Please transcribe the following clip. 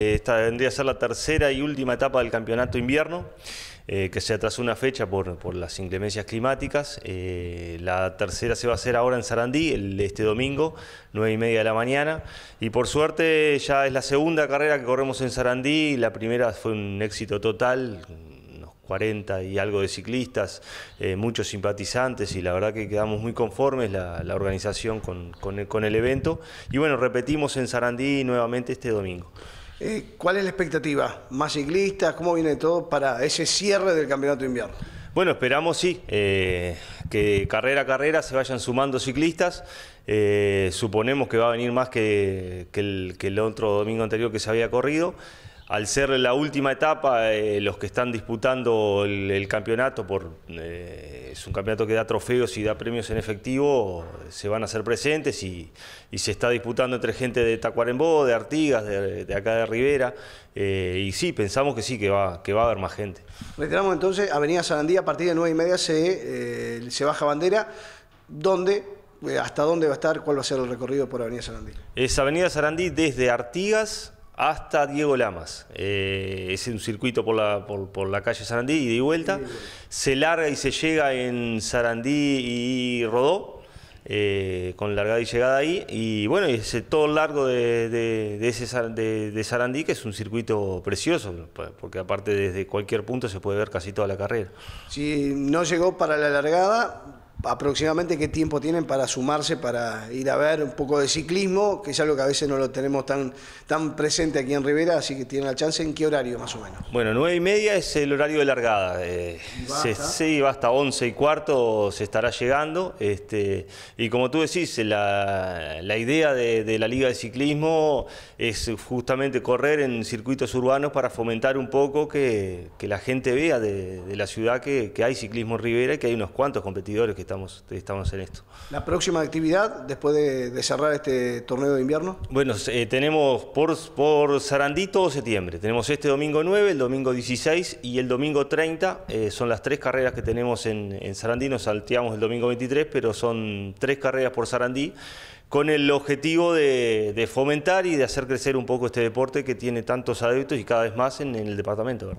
Esta vendría a ser la tercera y última etapa del campeonato invierno, eh, que se atrasó una fecha por, las inclemencias climáticas. Eh, la tercera se va a hacer ahora en Sarandí, este domingo, 9 y media de la mañana. Y por suerte ya es la segunda carrera que corremos en Sarandí. La primera fue un éxito total, unos 40 y algo de ciclistas, eh, muchos simpatizantes y la verdad que quedamos muy conformes la, organización con el evento. Y bueno, repetimos en Sarandí nuevamente este domingo. Eh, ¿Cuál es la expectativa? ¿Más ciclistas? ¿Cómo viene todo para ese cierre del campeonato de invierno? Bueno, esperamos sí, eh, que carrera a carrera se vayan sumando ciclistas. Eh, suponemos que va a venir más que, el, otro domingo anterior que se había corrido. Al ser la última etapa, los que están disputando el campeonato por es un campeonato que da trofeos y da premios en efectivo, se van a hacer presentes y, se está disputando entre gente de Tacuarembó, de Artigas, de, acá de Rivera, eh, y sí, pensamos que sí, que va, que va a haber más gente. Reiteramos entonces, Avenida Sarandí, a partir de 9 y media se, eh, se baja bandera, eh, ¿Hasta dónde va a estar? ¿Cuál va a ser el recorrido por Avenida Sarandí? Es Avenida Sarandí desde Artigas hasta Diego Lamas. Eh, es un circuito por la, calle Sarandí, y de vuelta. se larga y se llega en Sarandí y Rodó, eh, con largada y llegada ahí. Y bueno, es todo largo de, ese, de, Sarandí, que es un circuito precioso, pues, porque aparte desde cualquier punto se puede ver casi toda la carrera. Si no llegó para la largada, aproximadamente qué tiempo tienen para sumarse, para ir a ver un poco de ciclismo, que es algo que a veces no lo tenemos tan, tan presente aquí en Rivera, así que tienen la chance, ¿en qué horario más o menos? Bueno, nueve y media es el horario de largada, eh, se, sí, va hasta once y cuarto, se estará llegando, este, y como tú decís, la, idea de, la Liga de Ciclismo es justamente correr en circuitos urbanos para fomentar un poco que, la gente vea de, la ciudad que, que hay ciclismo en Rivera y que hay unos cuantos competidores que estamos, en esto. ¿La próxima actividad después de, cerrar este torneo de invierno? Bueno, eh, tenemos por, Sarandí todo septiembre. Tenemos este domingo 9, el domingo 16 y el domingo 30. Eh, son las tres carreras que tenemos en, en Sarandí. Nos salteamos el domingo 23, pero son tres carreras por Sarandí con el objetivo de, fomentar y de hacer crecer un poco este deporte que tiene tantos adeptos y cada vez más en, el departamento.